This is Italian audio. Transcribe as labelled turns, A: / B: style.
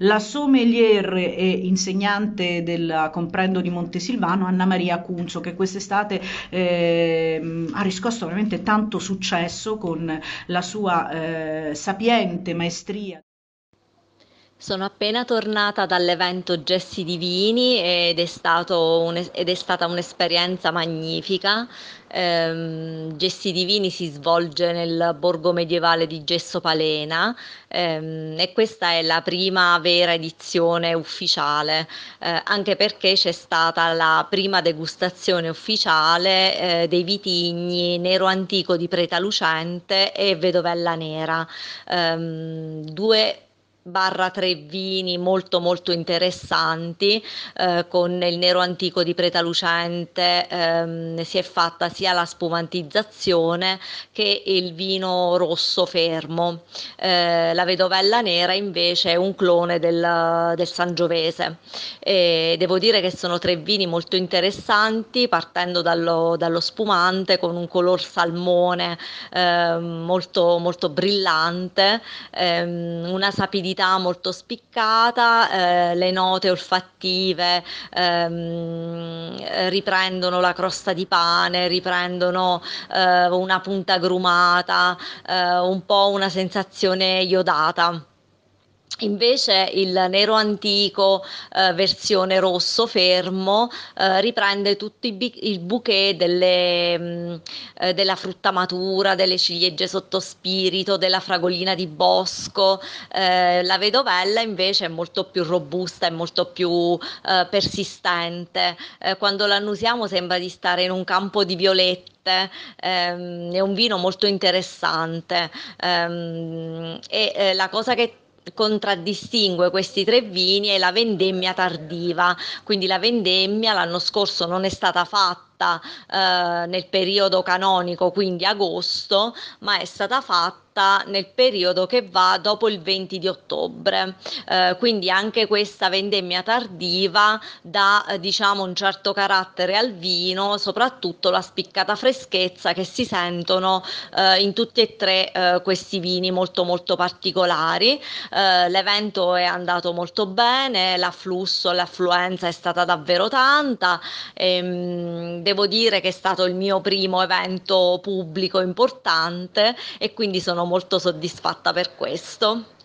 A: la sommelier e insegnante del Comprendo di Montesilvano, Anna Maria Cunzo, che quest'estate eh, ha riscosso veramente tanto successo con la sua eh, sapiente maestria. Sono appena tornata dall'evento Gessi Divini ed è, stato un, ed è stata un'esperienza magnifica. Ehm, Gessi Divini si svolge nel borgo medievale di Gesso Palena ehm, e questa è la prima vera edizione ufficiale, eh, anche perché c'è stata la prima degustazione ufficiale eh, dei vitigni Nero Antico di Preta Lucente e Vedovella Nera, ehm, due barra tre vini molto molto interessanti eh, con il nero antico di Pretalucente ehm, si è fatta sia la spumantizzazione che il vino rosso fermo eh, la vedovella nera invece è un clone del, del Sangiovese e devo dire che sono tre vini molto interessanti partendo dallo, dallo spumante con un color salmone eh, molto molto brillante ehm, una sapidità tonalità molto spiccata, eh, le note olfattive ehm, riprendono la crosta di pane, riprendono eh, una punta grumata, eh, un po' una sensazione iodata. Invece il nero antico eh, versione rosso fermo eh, riprende tutto il bouquet delle, mh, mm, eh, della frutta matura, delle ciliegie sottospirito, della fragolina di bosco. Eh, la vedovella invece è molto più robusta e molto più eh, persistente. Eh, quando l'annusiamo sembra di stare in un campo di violette ehm, è un vino molto interessante ehm, e la cosa che contraddistingue questi tre vini è la vendemmia tardiva, quindi la vendemmia l'anno scorso non è stata fatta eh, nel periodo canonico, quindi agosto, ma è stata fatta realtà nel periodo che va dopo il 20 di ottobre. Eh, quindi anche questa vendemmia tardiva dà eh, diciamo un certo carattere al vino, soprattutto la spiccata freschezza che si sentono eh, in tutti e tre eh, questi vini molto molto particolari. Eh, l'evento è andato molto bene, l'afflusso, l'affluenza è stata davvero tanta. Ehm, devo dire che è stato il mio primo evento pubblico importante e quindi sono molto soddisfatta per questo.